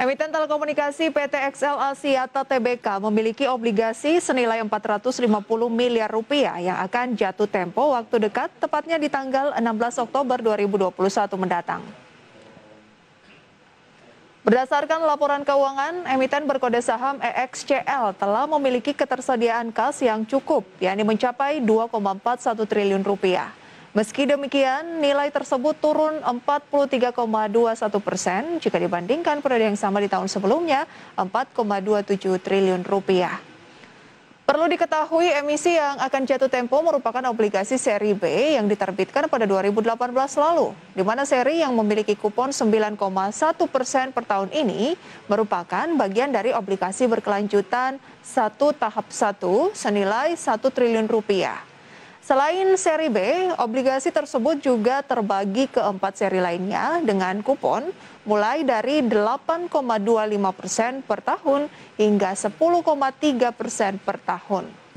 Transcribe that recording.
Emiten telekomunikasi PT XL Asia atau TBK memiliki obligasi senilai 450 miliar rupiah yang akan jatuh tempo waktu dekat, tepatnya di tanggal 16 Oktober 2021 mendatang. Berdasarkan laporan keuangan, emiten berkode saham EXCL telah memiliki ketersediaan kas yang cukup, yakni mencapai 2,41 triliun rupiah. Meski demikian, nilai tersebut turun 43,21 persen jika dibandingkan periode yang sama di tahun sebelumnya, 4,27 triliun rupiah. Perlu diketahui emisi yang akan jatuh tempo merupakan obligasi seri B yang diterbitkan pada 2018 lalu, di mana seri yang memiliki kupon 9,1 persen per tahun ini merupakan bagian dari obligasi berkelanjutan satu tahap satu senilai satu triliun rupiah. Selain seri B, obligasi tersebut juga terbagi ke empat seri lainnya dengan kupon mulai dari 8,25 persen per tahun hingga 10,3 persen per tahun.